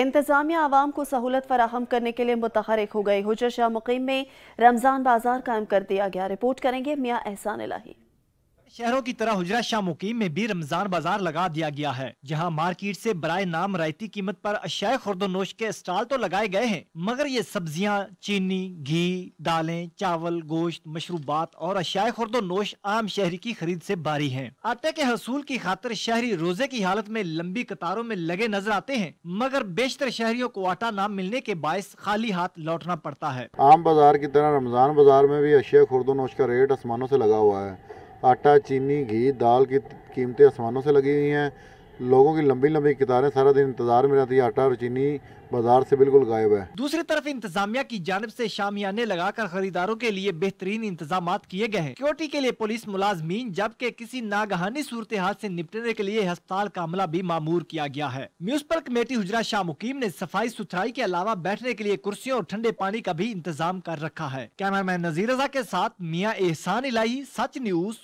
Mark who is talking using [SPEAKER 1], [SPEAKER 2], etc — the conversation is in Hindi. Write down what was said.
[SPEAKER 1] इंतजामिया आवाम को सहूलत फराहम करने के लिए मुतहरक हो गई हुजर शाह मुकीम में रमज़ान बाजार कायम कर दिया गया रिपोर्ट करेंगे मियाँ एहसान इलाही
[SPEAKER 2] शहरों की तरह हुजरा शाह मुकीम में भी रमजान बाजार लगा दिया गया है जहां मार्केट से बराए नाम रायती कीमत पर अशाय खुर्दोनोश के स्टॉल तो लगाए गए हैं मगर ये सब्जियां चीनी घी दालें चावल गोश्त मशरूबात और अशाय खुर्दोनोश आम शहरी की खरीद से भारी है आटे के हसूल की खातर शहरी रोजे की हालत में लंबी कतारों में लगे नजर आते हैं मगर बेशतर शहरियों को आटा न मिलने के बायस खाली हाथ लौटना पड़ता है
[SPEAKER 3] आम बाजार की तरह रमजान बाजार में भी अशिया खुर्दोनोश का रेट आसमानों से लगा हुआ है आटा चीनी घी दाल की कीमतें आसमानों से लगी हुई हैं लोगों की लंबी लंबी कतारें सारा दिन इंतजार में रहती है आटा और चीनी बाजार से बिल्कुल गायब है
[SPEAKER 2] दूसरी तरफ इंतजामिया की जानब से शामियाने लगाकर खरीदारों के लिए बेहतरीन इंतजाम किए गए हैं सिक्योरिटी के लिए पुलिस मुलाजमीन जबकि किसी नागहानी सूरत हाल ऐसी निपटने के लिए हस्पताल का अमला भी मामूर किया गया है म्यूनसिपल कमेटी हुजरा शाह मुकीम ने सफाई सुथराई के अलावा बैठने के लिए कुर्सियों और ठंडे पानी का भी इंतजाम कर रखा है कैमरा मैन नजीर रजा के साथ मियाँ एहसान इलाही सच न्यूज